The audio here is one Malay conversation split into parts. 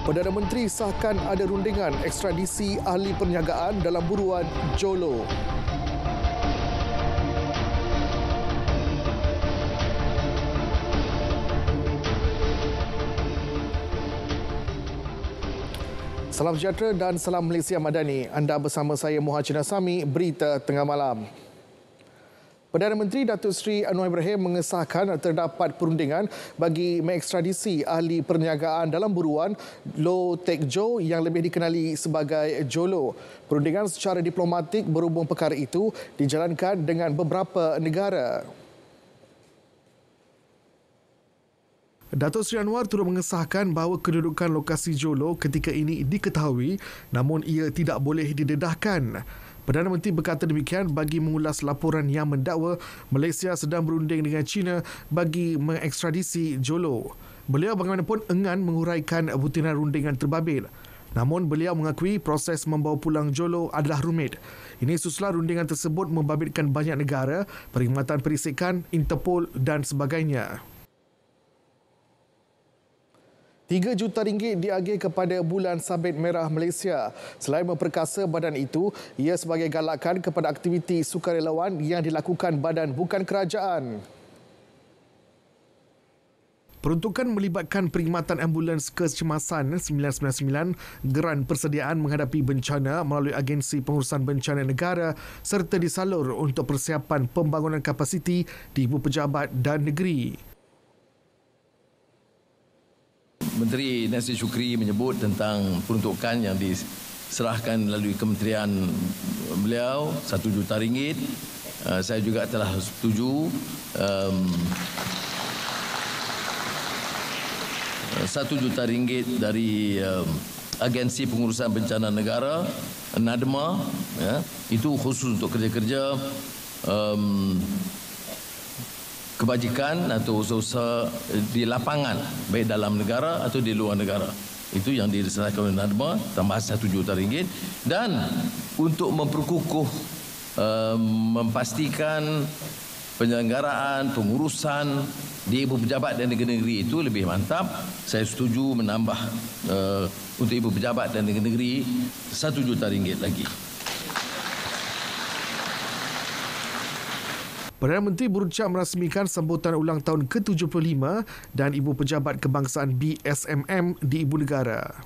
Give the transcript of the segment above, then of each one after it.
Perdana Menteri sahkan ada rundingan ekstradisi ahli perniagaan dalam buruan Jolo. Salam sejahtera dan salam Malaysia Madani. Anda bersama saya Muhajir Nasami, Berita Tengah Malam. Perdana Menteri Datuk Seri Anwar Ibrahim mengesahkan terdapat perundingan bagi mengekstradisi ahli perniagaan dalam buruan Lo Tek Jo yang lebih dikenali sebagai Jolo. Perundingan secara diplomatik berhubung perkara itu dijalankan dengan beberapa negara. Datuk Sri Anwar turut mengesahkan bahawa kedudukan lokasi Jolo ketika ini diketahui namun ia tidak boleh didedahkan. Perdana Menteri berkata demikian bagi mengulas laporan yang mendakwa Malaysia sedang berunding dengan China bagi mengekstradisi Jolo. Beliau bagaimanapun enggan menguraikan butiran rundingan terbabit. Namun beliau mengakui proses membawa pulang Jolo adalah rumit. Ini susulan rundingan tersebut membabitkan banyak negara, perkhidmatan perisikan, Interpol dan sebagainya. 3 juta ringgit diagih kepada Bulan Sabit Merah Malaysia. Selain memperkasa badan itu, ia sebagai galakan kepada aktiviti sukarelawan yang dilakukan badan bukan kerajaan. Peruntukan melibatkan perkhidmatan ambulans kecemasan 999 geran persediaan menghadapi bencana melalui agensi pengurusan bencana negara serta disalur untuk persiapan pembangunan kapasiti di ibu pejabat dan negeri. Menteri Nasir Shukri menyebut tentang peruntukan yang diserahkan melalui kementerian beliau satu juta ringgit. Uh, saya juga telah setuju um, satu juta ringgit dari um, agensi pengurusan bencana negara NADMA ya, itu khusus untuk kerja-kerja um, kebajikan atau usaha-usaha eh, di lapangan baik dalam negara atau di luar negara itu yang diserahkan oleh NADMA tambah satu juta ringgit dan untuk memperkukuh eh, memastikan penyelenggaraan pengurusan di ibu pejabat dan negeri-negeri itu lebih mantap saya setuju menambah eh, untuk ibu pejabat dan negeri-negeri satu juta ringgit lagi Perdana Menteri berucap merasmikan sambutan ulang tahun ke-75 dan Ibu Pejabat Kebangsaan BSMM di Ibu Negara.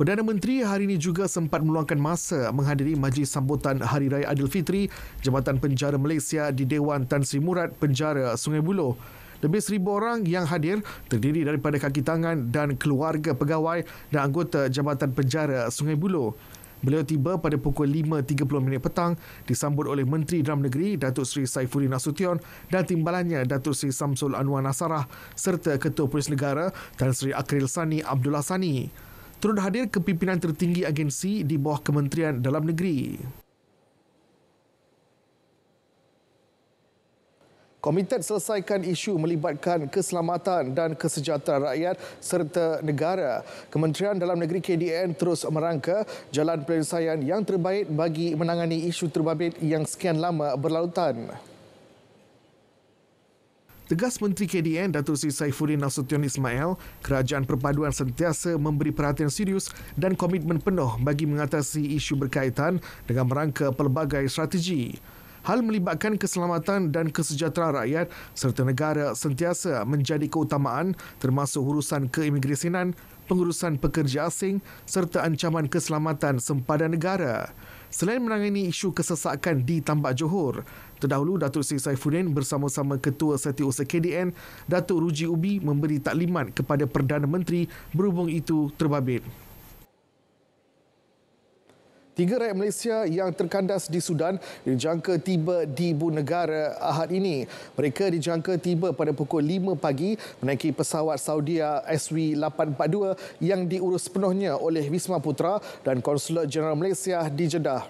Perdana Menteri hari ini juga sempat meluangkan masa menghadiri majlis sambutan Hari Raya Aidilfitri Jabatan Penjara Malaysia di Dewan Tan Sri Murad Penjara Sungai Buloh. Lebih seribu orang yang hadir terdiri daripada kaki tangan dan keluarga pegawai dan anggota Jabatan Penjara Sungai Buloh. Beliau tiba pada pukul 5.30 minit petang disambut oleh Menteri Dalam Negeri Datuk Seri Saifuri Nasution dan timbalannya Datuk Seri Samsul Anwar Nasarah serta Ketua Polis Negara Tan Sri Akhil Sani Abdullah Sani. Turut hadir kepimpinan tertinggi agensi di bawah Kementerian Dalam Negeri. Komited selesaikan isu melibatkan keselamatan dan kesejahteraan rakyat serta negara. Kementerian Dalam Negeri KDN terus merangka jalan penyelesaian yang terbaik bagi menangani isu terbabit yang sekian lama berlautan. Tegas Menteri KDN Datuk Seri Saifuddin Nasution Ismail, kerajaan perpaduan sentiasa memberi perhatian serius dan komitmen penuh bagi mengatasi isu berkaitan dengan merangka pelbagai strategi. Hal melibatkan keselamatan dan kesejahteraan rakyat serta negara sentiasa menjadi keutamaan termasuk urusan keimigresinan, pengurusan pekerja asing serta ancaman keselamatan sempadan negara. Selain menangani isu kesesakan di Tambak Johor, terdahulu Datuk Seri Saifuddin bersama-sama Ketua Setiausaha KDN, Datuk Ruji Ubi memberi taklimat kepada Perdana Menteri berhubung itu terbabit. Tiga rakyat Malaysia yang terkandas di Sudan dijangka tiba di ibu negara Ahad ini. Mereka dijangka tiba pada pukul 5 pagi menaiki pesawat Saudi SW842 yang diurus penuhnya oleh Wisma Putra dan Konsulat Jeneral Malaysia di Jeddah.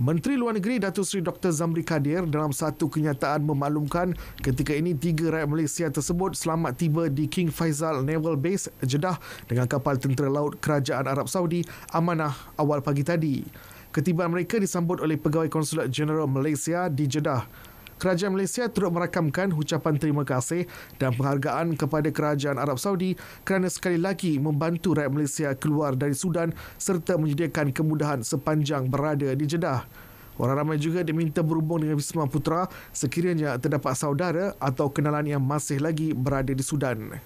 Menteri Luar Negeri Datuk Seri Dr. Zamri Kadir dalam satu kenyataan memaklumkan ketika ini tiga rakyat Malaysia tersebut selamat tiba di King Faisal Naval Base Jeddah dengan kapal tentera laut Kerajaan Arab Saudi Amanah awal pagi tadi. Ketibaan mereka disambut oleh Pegawai Konsulat General Malaysia di Jeddah. Kerajaan Malaysia turut merakamkan ucapan terima kasih dan penghargaan kepada Kerajaan Arab Saudi kerana sekali lagi membantu rakyat Malaysia keluar dari Sudan serta menyediakan kemudahan sepanjang berada di Jeddah. Orang ramai juga diminta berhubung dengan Wisma Putra sekiranya terdapat saudara atau kenalan yang masih lagi berada di Sudan.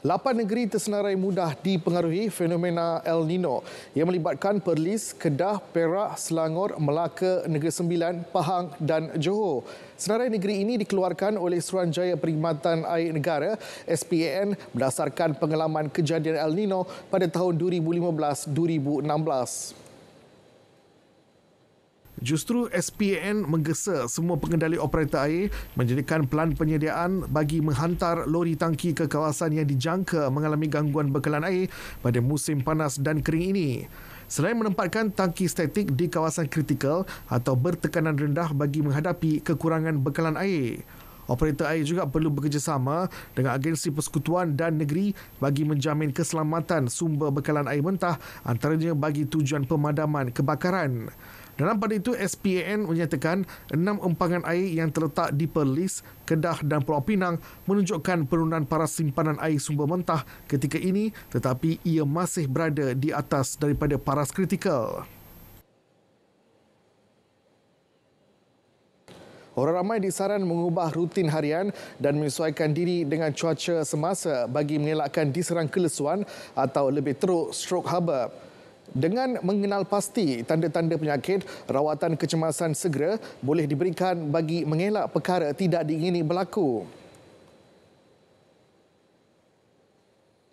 Lapan negeri tersenarai mudah dipengaruhi fenomena El Nino yang melibatkan Perlis, Kedah, Perak, Selangor, Melaka, Negeri Sembilan, Pahang dan Johor. Senarai negeri ini dikeluarkan oleh Suranjaya Perkhidmatan Air Negara SPAN berdasarkan pengalaman kejadian El Nino pada tahun 2015-2016. Justru SPN menggesa semua pengendali operator air menjadikan pelan penyediaan bagi menghantar lori tangki ke kawasan yang dijangka mengalami gangguan bekalan air pada musim panas dan kering ini. Selain menempatkan tangki statik di kawasan kritikal atau bertekanan rendah bagi menghadapi kekurangan bekalan air, operator air juga perlu bekerjasama dengan agensi persekutuan dan negeri bagi menjamin keselamatan sumber bekalan air mentah antaranya bagi tujuan pemadaman kebakaran. Dalam pada itu, SPAN menyatakan enam empangan air yang terletak di Perlis, Kedah dan Pulau Pinang menunjukkan penurunan paras simpanan air sumber mentah ketika ini tetapi ia masih berada di atas daripada paras kritikal. Orang ramai disaran mengubah rutin harian dan menyesuaikan diri dengan cuaca semasa bagi mengelakkan diserang kelesuan atau lebih teruk strok haba. Dengan mengenal pasti tanda-tanda penyakit, rawatan kecemasan segera boleh diberikan bagi mengelak perkara tidak diingini berlaku.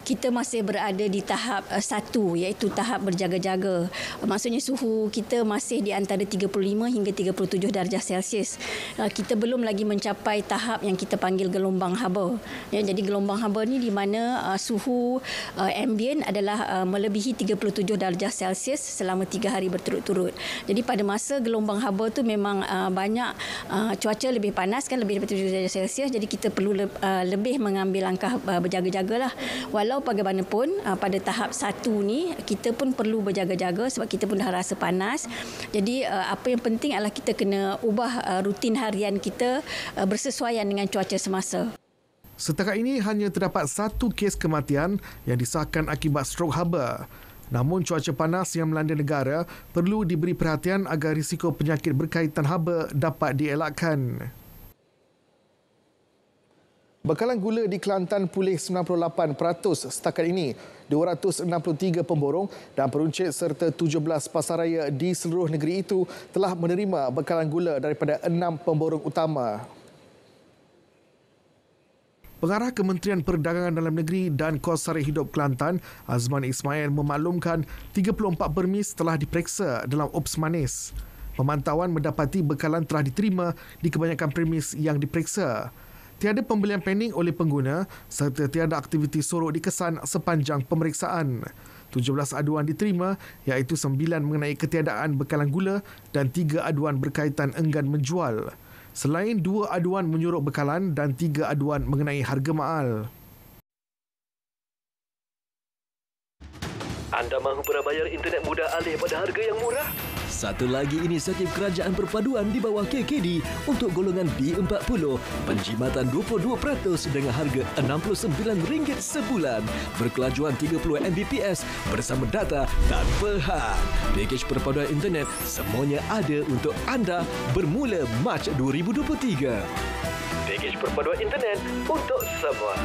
kita masih berada di tahap eh, satu iaitu tahap berjaga-jaga. Maksudnya suhu kita masih di antara 35 hingga 37 darjah Celsius. Eh, kita belum lagi mencapai tahap yang kita panggil gelombang haba. Ya, jadi gelombang haba ni di mana eh, suhu ambient adalah melebihi 37 darjah Celsius selama tiga hari berturut-turut. Jadi pada masa gelombang haba tu memang banyak cuaca lebih panas kan lebih daripada 37 darjah Celsius. Jadi kita perlu lebih mengambil langkah berjaga-jagalah. Walau walau bagaimanapun uh, pada tahap satu ni kita pun perlu berjaga-jaga sebab kita pun dah rasa panas. Jadi uh, apa yang penting adalah kita kena ubah uh, rutin harian kita bersesuaian dengan cuaca semasa. Setakat ini hanya terdapat satu kes kematian yang disahkan akibat strok haba. Namun cuaca panas yang melanda negara perlu diberi perhatian agar risiko penyakit berkaitan haba dapat dielakkan. Bekalan gula di Kelantan pulih 98% setakat ini. 263 pemborong dan peruncit serta 17 pasaraya di seluruh negeri itu telah menerima bekalan gula daripada 6 pemborong utama. Pengarah Kementerian Perdagangan Dalam Negeri dan Kos Sara Hidup Kelantan, Azman Ismail memaklumkan 34 permis telah diperiksa dalam Ops Manis. Pemantauan mendapati bekalan telah diterima di kebanyakan premis yang diperiksa tiada pembelian panik oleh pengguna serta tiada aktiviti sorok dikesan sepanjang pemeriksaan. 17 aduan diterima iaitu 9 mengenai ketiadaan bekalan gula dan 3 aduan berkaitan enggan menjual. Selain 2 aduan menyuruh bekalan dan 3 aduan mengenai harga maal. Anda mahu berbayar internet mudah alih pada harga yang murah? Satu lagi inisiatif kerajaan perpaduan di bawah KKD untuk golongan B40, penjimatan 22% dengan harga RM69 sebulan. Berkelajuan 30 Mbps bersama data tanpa hak. Pakej perpaduan internet semuanya ada untuk anda bermula Mac 2023. Pakej perpaduan internet untuk semua.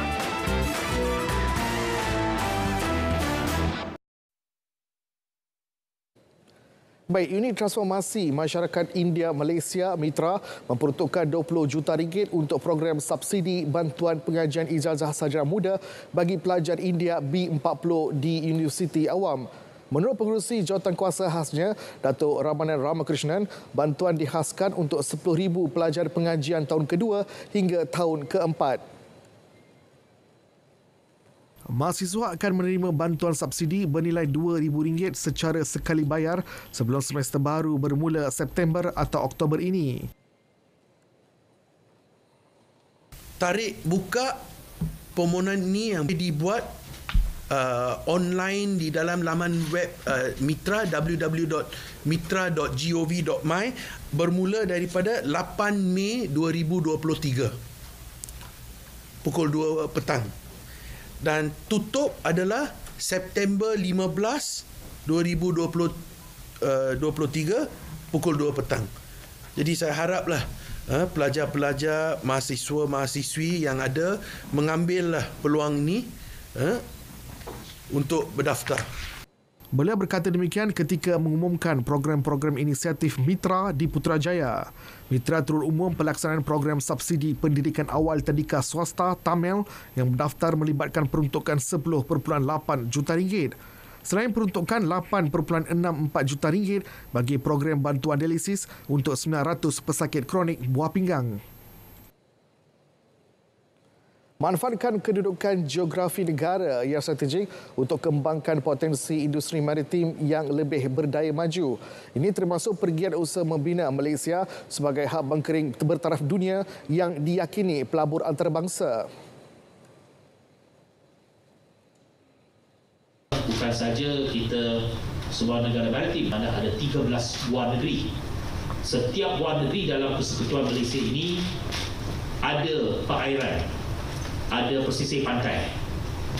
Baik, unit transformasi masyarakat India Malaysia Mitra memperuntukkan 20 juta ringgit untuk program subsidi bantuan pengajian ijazah sarjana muda bagi pelajar India B40 di Universiti Awam. Menurut pengurusi Kuasa khasnya, Datuk Ramanan Ramakrishnan, bantuan dihaskan untuk 10,000 pelajar pengajian tahun kedua hingga tahun keempat. Mahasiswa akan menerima bantuan subsidi bernilai RM2,000 secara sekali bayar sebelum semester baru bermula September atau Oktober ini. Tarik buka permohonan ini yang dibuat uh, online di dalam laman web uh, Mitra www.mitra.gov.my bermula daripada 8 Mei 2023 pukul 2 petang dan tutup adalah September 15 2023 eh, pukul 2 petang. Jadi saya haraplah uh, pelajar-pelajar, mahasiswa-mahasiswi yang ada mengambillah peluang ini uh, untuk berdaftar. Beliau berkata demikian ketika mengumumkan program-program inisiatif Mitra di Putrajaya. Mitra turut umum pelaksanaan program subsidi pendidikan awal tadika swasta Tamil yang mendaftar melibatkan peruntukan 10.8 juta ringgit. Selain peruntukan 8.64 juta ringgit bagi program bantuan dialisis untuk 900 pesakit kronik buah pinggang. Manfaatkan kedudukan geografi negara yang strategik untuk kembangkan potensi industri maritim yang lebih berdaya maju. Ini termasuk pergian usaha membina Malaysia sebagai hub bankering bertaraf dunia yang diyakini pelabur antarabangsa. Bukan saja kita sebuah negara maritim, ada ada 13 buah negeri. Setiap buah negeri dalam persekutuan Malaysia ini ada perairan ada pesisir pantai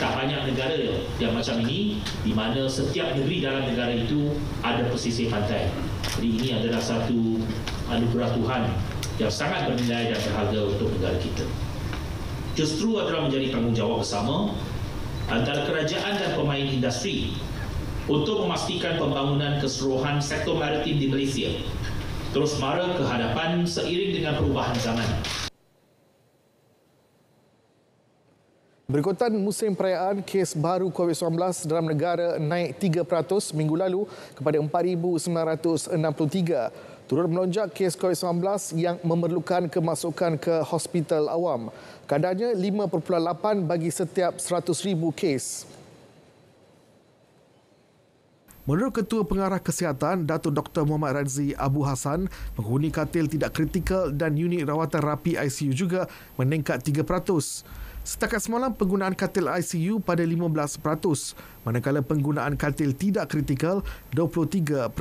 tak banyak negara yang macam ini di mana setiap negeri dalam negara itu ada pesisir pantai jadi ini adalah satu anugerah Tuhan yang sangat bernilai dan berharga untuk negara kita justru adalah menjadi tanggungjawab bersama antara kerajaan dan pemain industri untuk memastikan pembangunan keseluruhan sektor maritim di Malaysia terus mara ke hadapan seiring dengan perubahan zaman. Berikutan musim perayaan kes baru COVID-19 dalam negara naik 3% minggu lalu kepada 4,963. Turun melonjak kes COVID-19 yang memerlukan kemasukan ke hospital awam. Kadarnya 5.8 bagi setiap 100,000 kes. Menurut Ketua Pengarah Kesihatan Datuk Dr Muhammad Razi Abu Hassan, penghuni katil tidak kritikal dan unit rawatan rapi ICU juga meningkat 3%. Setakat semalam, penggunaan katil ICU pada 15%, manakala penggunaan katil tidak kritikal 23%.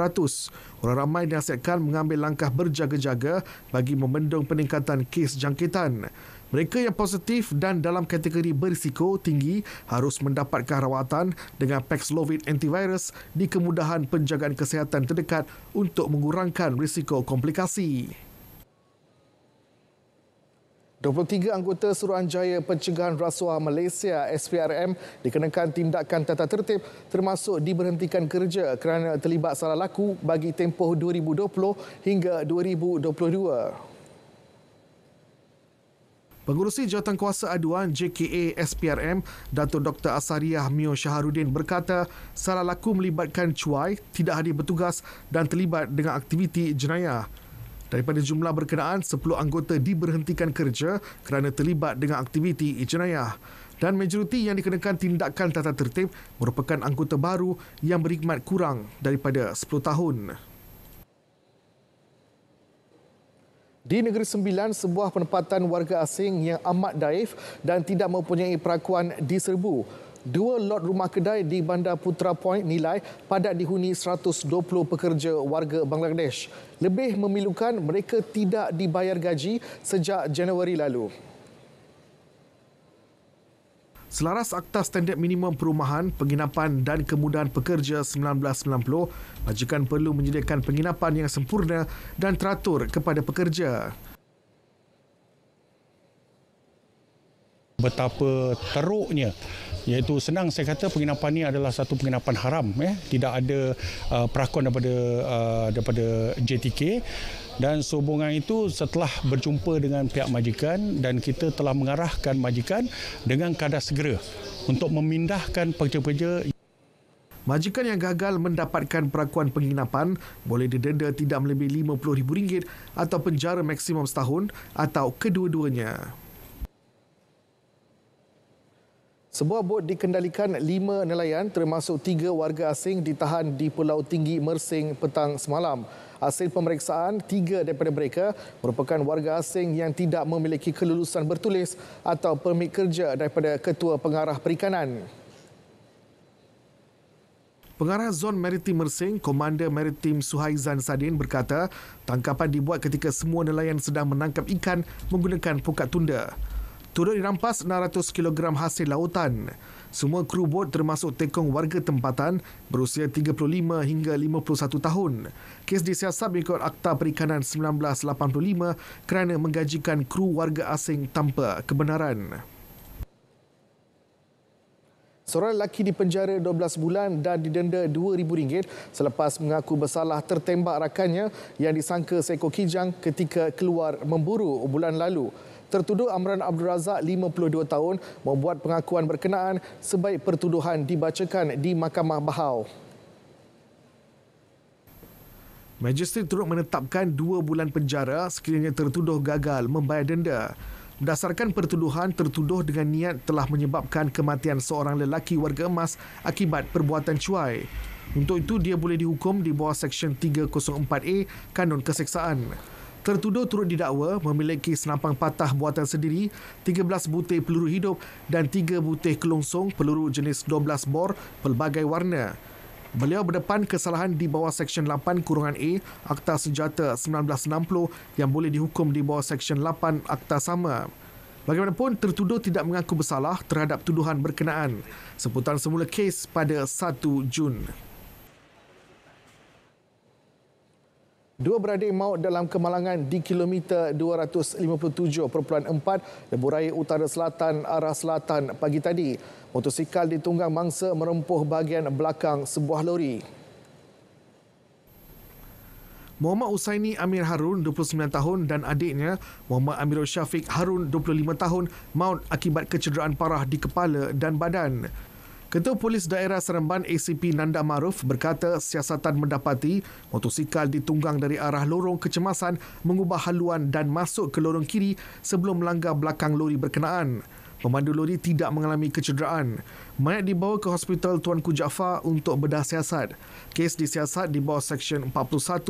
Orang ramai dinasihatkan mengambil langkah berjaga-jaga bagi memendung peningkatan kes jangkitan. Mereka yang positif dan dalam kategori berisiko tinggi harus mendapatkan rawatan dengan Paxlovid antivirus di kemudahan penjagaan kesihatan terdekat untuk mengurangkan risiko komplikasi. 23 anggota Suruhanjaya Pencegahan Rasuah Malaysia SPRM dikenakan tindakan tata tertib termasuk diberhentikan kerja kerana terlibat salah laku bagi tempoh 2020 hingga 2022. Pengurusi kuasa Aduan JKA SPRM Datuk Dr Asariah Mio Shaharudin berkata salah laku melibatkan cuai tidak hadir bertugas dan terlibat dengan aktiviti jenayah. Daripada jumlah berkenaan, 10 anggota diberhentikan kerja kerana terlibat dengan aktiviti jenayah. Dan majoriti yang dikenakan tindakan tata tertib merupakan anggota baru yang berkhidmat kurang daripada 10 tahun. Di Negeri Sembilan, sebuah penempatan warga asing yang amat daif dan tidak mempunyai perakuan diserbu dua lot rumah kedai di Bandar Putra Point nilai padat dihuni 120 pekerja warga Bangladesh. Lebih memilukan mereka tidak dibayar gaji sejak Januari lalu. Selaras Akta Standard Minimum Perumahan, Penginapan dan Kemudahan Pekerja 1990, majikan perlu menyediakan penginapan yang sempurna dan teratur kepada pekerja. Betapa teruknya iaitu senang saya kata penginapan ini adalah satu penginapan haram ya eh. tidak ada uh, perakon daripada uh, daripada JTK dan sehubungan itu setelah berjumpa dengan pihak majikan dan kita telah mengarahkan majikan dengan kadar segera untuk memindahkan pekerja-pekerja Majikan yang gagal mendapatkan perakuan penginapan boleh didenda tidak melebihi RM50,000 atau penjara maksimum setahun atau kedua-duanya. Sebuah bot dikendalikan lima nelayan termasuk tiga warga asing ditahan di Pulau Tinggi Mersing petang semalam. Hasil pemeriksaan, tiga daripada mereka merupakan warga asing yang tidak memiliki kelulusan bertulis atau permit kerja daripada Ketua Pengarah Perikanan. Pengarah Zon Maritim Mersing, Komander Maritim Suhaizan Sadin berkata, tangkapan dibuat ketika semua nelayan sedang menangkap ikan menggunakan pokat tunda turut dirampas 600 kg hasil lautan. Semua kru bot termasuk tekong warga tempatan berusia 35 hingga 51 tahun. Kes disiasat mengikut Akta Perikanan 1985 kerana menggajikan kru warga asing tanpa kebenaran. Seorang lelaki dipenjara 12 bulan dan didenda RM2,000 selepas mengaku bersalah tertembak rakannya yang disangka seekor kijang ketika keluar memburu bulan lalu. Tertuduh Amran Abdul Razak, 52 tahun, membuat pengakuan berkenaan sebaik pertuduhan dibacakan di Mahkamah Bahau. Majestri turut menetapkan dua bulan penjara sekiranya tertuduh gagal membayar denda. Berdasarkan pertuduhan, tertuduh dengan niat telah menyebabkan kematian seorang lelaki warga emas akibat perbuatan cuai. Untuk itu, dia boleh dihukum di bawah Seksyen 304A Kanun Keseksaan tertuduh turut didakwa memiliki senapang patah buatan sendiri, 13 butir peluru hidup dan 3 butir kelongsong peluru jenis 12 bor pelbagai warna. Beliau berdepan kesalahan di bawah Seksyen 8 Kurungan A Akta Senjata 1960 yang boleh dihukum di bawah Seksyen 8 Akta Sama. Bagaimanapun, tertuduh tidak mengaku bersalah terhadap tuduhan berkenaan. Seputar semula kes pada 1 Jun. Dua beradik maut dalam kemalangan di kilometer 257.4 Lebuh Raya Utara Selatan arah selatan pagi tadi. Motosikal ditunggang mangsa merempuh bahagian belakang sebuah lori. Muhammad Usaini Amir Harun, 29 tahun dan adiknya Muhammad Amirul Syafiq Harun, 25 tahun maut akibat kecederaan parah di kepala dan badan. Ketua Polis Daerah Seremban ACP Nanda Maruf berkata siasatan mendapati motosikal ditunggang dari arah lorong kecemasan mengubah haluan dan masuk ke lorong kiri sebelum melanggar belakang lori berkenaan. Pemandu lori tidak mengalami kecederaan. Mayat dibawa ke Hospital Tuanku Jaafar untuk bedah siasat. Kes disiasat di bawah Seksyen 41-1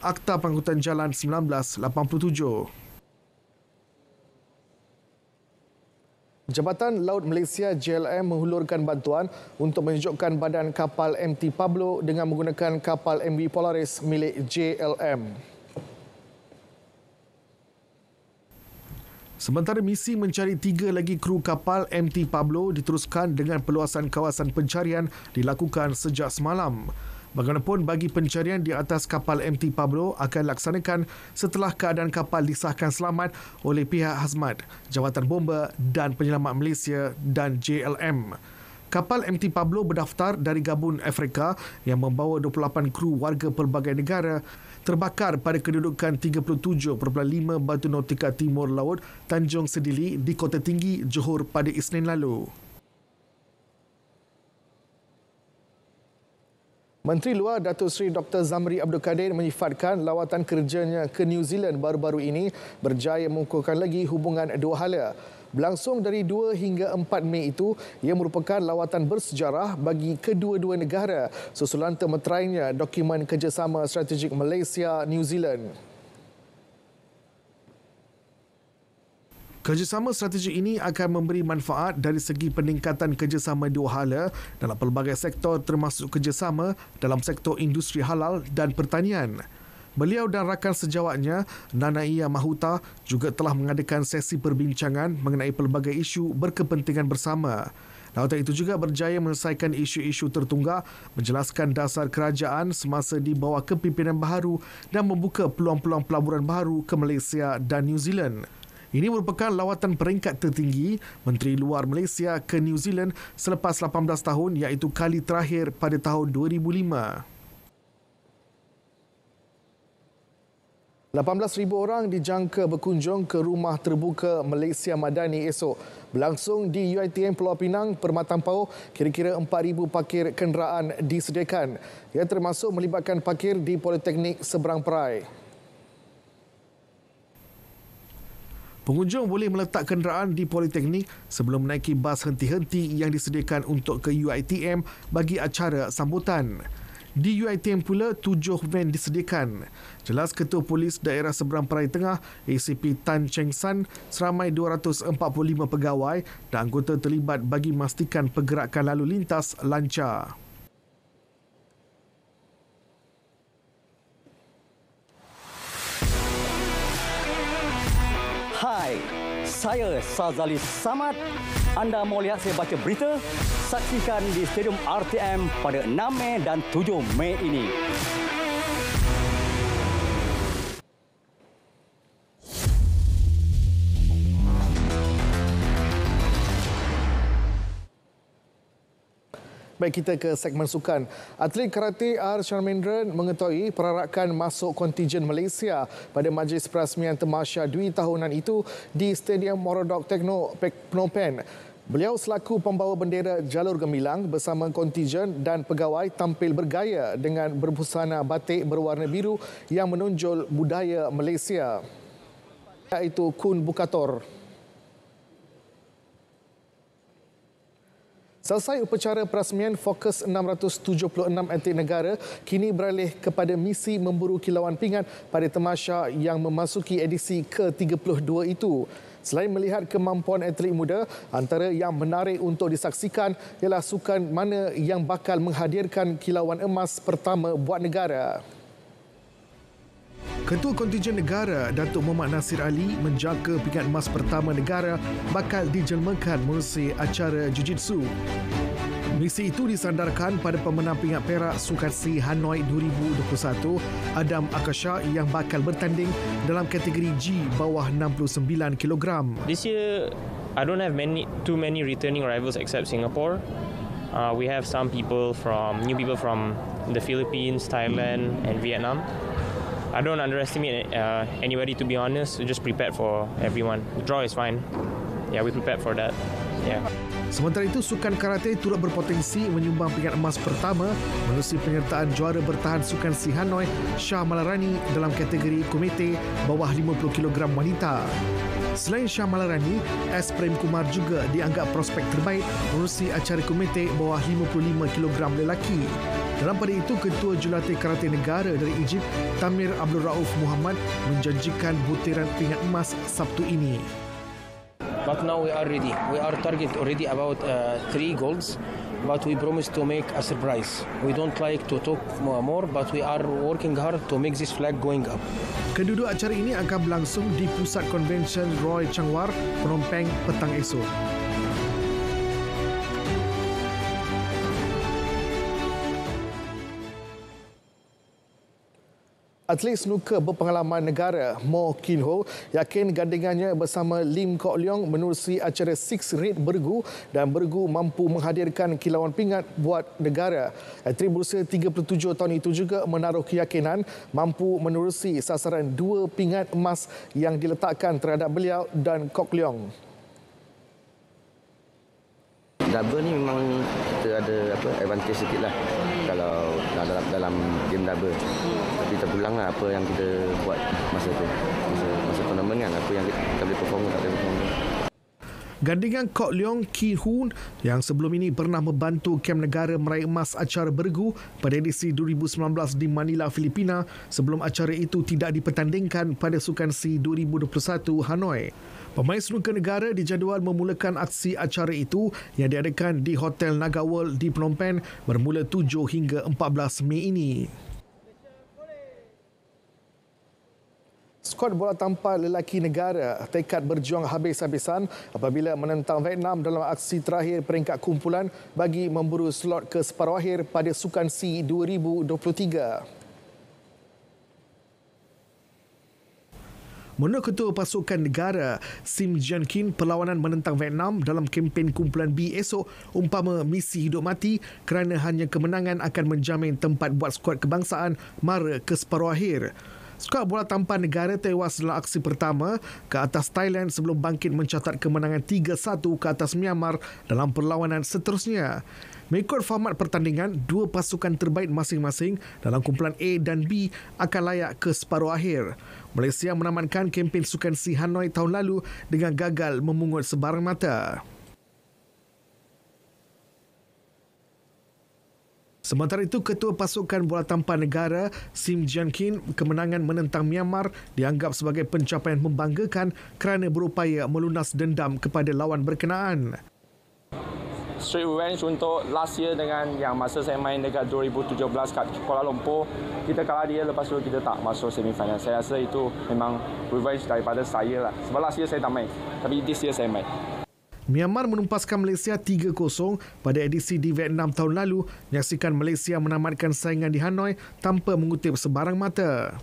Akta Pengangkutan Jalan 1987. Jabatan Laut Malaysia JLM menghulurkan bantuan untuk menunjukkan badan kapal MT Pablo dengan menggunakan kapal MV Polaris milik JLM. Sementara misi mencari tiga lagi kru kapal MT Pablo diteruskan dengan peluasan kawasan pencarian dilakukan sejak semalam. Bagaimanapun bagi pencarian di atas kapal MT Pablo akan laksanakan setelah keadaan kapal disahkan selamat oleh pihak Hazmat, Jawatan Bomba dan Penyelamat Malaysia dan JLM. Kapal MT Pablo berdaftar dari Gabun Afrika yang membawa 28 kru warga pelbagai negara terbakar pada kedudukan 37.5 batu nautika timur laut Tanjung Sedili di Kota Tinggi, Johor pada Isnin lalu. Menteri Luar Datuk Seri Dr. Zamri Abdul Kadir menyifatkan lawatan kerjanya ke New Zealand baru-baru ini berjaya mengukuhkan lagi hubungan dua hala. Berlangsung dari 2 hingga 4 Mei itu, ia merupakan lawatan bersejarah bagi kedua-dua negara susulan termeterainya dokumen kerjasama strategik Malaysia-New Zealand. Kerjasama strategi ini akan memberi manfaat dari segi peningkatan kerjasama dua Wahala dalam pelbagai sektor termasuk kerjasama dalam sektor industri halal dan pertanian. Beliau dan rakan sejawatnya, Nanaia Mahuta, juga telah mengadakan sesi perbincangan mengenai pelbagai isu berkepentingan bersama. Lautan itu juga berjaya menyelesaikan isu-isu tertunggak, menjelaskan dasar kerajaan semasa di bawah kepimpinan baharu dan membuka peluang-peluang pelaburan baharu ke Malaysia dan New Zealand. Ini merupakan lawatan peringkat tertinggi Menteri Luar Malaysia ke New Zealand selepas 18 tahun iaitu kali terakhir pada tahun 2005. 18,000 orang dijangka berkunjung ke rumah terbuka Malaysia Madani esok. Berlangsung di UITM Pulau Pinang, Permatang Pau, kira-kira 4,000 pakir kenderaan disediakan. Ia termasuk melibatkan pakir di Politeknik Seberang Perai. Pengunjung boleh meletak kenderaan di Politeknik sebelum menaiki bas henti-henti yang disediakan untuk ke UITM bagi acara sambutan. Di UITM pula, tujuh van disediakan. Jelas Ketua Polis Daerah Seberang Perai Tengah, ACP Tan Cheng San, seramai 245 pegawai dan anggota terlibat bagi memastikan pergerakan lalu lintas lancar. saya Sazali Samad. Anda mahu lihat saya baca berita? Saksikan di Stadium RTM pada 6 Mei dan 7 Mei ini. Baik kita ke segmen sukan. Atlet karate R. Charmendran mengetahui perarakan masuk kontijen Malaysia pada majlis perasmian Temasya Dwi Tahunan itu di Stadium Morodok Tekno Phnom Penh. Beliau selaku pembawa bendera Jalur Gemilang bersama kontijen dan pegawai tampil bergaya dengan berbusana batik berwarna biru yang menonjol budaya Malaysia iaitu Kun Bukator. Selesai upacara perasmian fokus 676 etik negara, kini beralih kepada misi memburu kilauan pingat pada temasya yang memasuki edisi ke-32 itu. Selain melihat kemampuan atlet muda, antara yang menarik untuk disaksikan ialah sukan mana yang bakal menghadirkan kilauan emas pertama buat negara. Ketua Kontingen Negara Datuk Muhammad Nasir Ali menjaga pingat emas pertama negara bakal dijelmakan melalui acara Jiu-Jitsu. Misi itu disandarkan pada pemenang pingat perak Sukarsi Hanoi 2021, Adam Akasha yang bakal bertanding dalam kategori G bawah 69 kg. This year, I don't have many too many returning rivals except Singapore. Uh, we have some people from new people from the Philippines, Thailand and Vietnam. I don't underestimate uh, anybody to be honest. Just prepared for everyone. The draw is fine. Yeah, we prepared for that. Yeah. Sementara itu, sukan karate turut berpotensi menyumbang pingat emas pertama melalui penyertaan juara bertahan sukan si Hanoi, Shah Malarani dalam kategori komite bawah 50 kg wanita. Selain Shah Malarani, S. Prem Kumar juga dianggap prospek terbaik melalui acara komite bawah 55 kg lelaki. Dalam pada itu, Ketua Jurulatih Karate Negara dari Egypt, Tamir Abdul Rauf Muhammad menjanjikan butiran pingat emas Sabtu ini. But now we are ready. We are target already about uh, three golds. But we promise to make a surprise. We don't like to talk more, but we are working hard to make this flag going up. Kedua acara ini akan berlangsung di pusat konvensyen Roy Changwar, Penompeng, petang esok. Atlet snooker berpengalaman negara Mo Kin Ho yakin gandingannya bersama Lim Kok Leong menerusi acara Six Red Bergu dan Bergu mampu menghadirkan kilauan pingat buat negara. Atlet berusia 37 tahun itu juga menaruh keyakinan mampu menerusi sasaran dua pingat emas yang diletakkan terhadap beliau dan Kok Leong. Double ni memang kita ada apa advantage lah kalau dalam dalam game double ulang lah apa yang kita buat masa tu. Masa, masa tournament kan, apa yang kita, kita boleh perform, tak boleh perform. Gandingan Kok Leong Ki Hoon yang sebelum ini pernah membantu Kem Negara meraih emas acara bergu pada edisi 2019 di Manila, Filipina sebelum acara itu tidak dipertandingkan pada Sukan si 2021 Hanoi. Pemain senuka negara dijadual memulakan aksi acara itu yang diadakan di Hotel Naga di Phnom Penh bermula 7 hingga 14 Mei ini. skuad bola tampar lelaki negara tekad berjuang habis-habisan apabila menentang Vietnam dalam aksi terakhir peringkat kumpulan bagi memburu slot ke separuh akhir pada Sukan C 2023. Menurut Ketua Pasukan Negara Sim Jian Kin, perlawanan menentang Vietnam dalam kempen kumpulan B esok umpama misi hidup mati kerana hanya kemenangan akan menjamin tempat buat skuad kebangsaan mara ke separuh akhir. Skuad bola tampan negara tewas dalam aksi pertama ke atas Thailand sebelum bangkit mencatat kemenangan 3-1 ke atas Myanmar dalam perlawanan seterusnya. Mengikut format pertandingan, dua pasukan terbaik masing-masing dalam kumpulan A dan B akan layak ke separuh akhir. Malaysia menamankan kempen sukan si Hanoi tahun lalu dengan gagal memungut sebarang mata. Sementara itu, Ketua Pasukan Bola Tampar Negara Sim Jian Kin kemenangan menentang Myanmar dianggap sebagai pencapaian membanggakan kerana berupaya melunas dendam kepada lawan berkenaan. Street revenge untuk last year dengan yang masa saya main dekat 2017 kat Kuala Lumpur. Kita kalah dia lepas tu kita tak masuk semifinal. Saya rasa itu memang revenge daripada saya lah. Sebab last year saya tak main. Tapi this year saya main. Myanmar menumpaskan Malaysia 3-0 pada edisi di Vietnam tahun lalu menyaksikan Malaysia menamatkan saingan di Hanoi tanpa mengutip sebarang mata.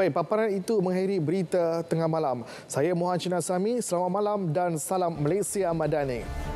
Baik, paparan itu mengakhiri berita tengah malam. Saya Mohan Cina Sami, selamat malam dan salam Malaysia Madani.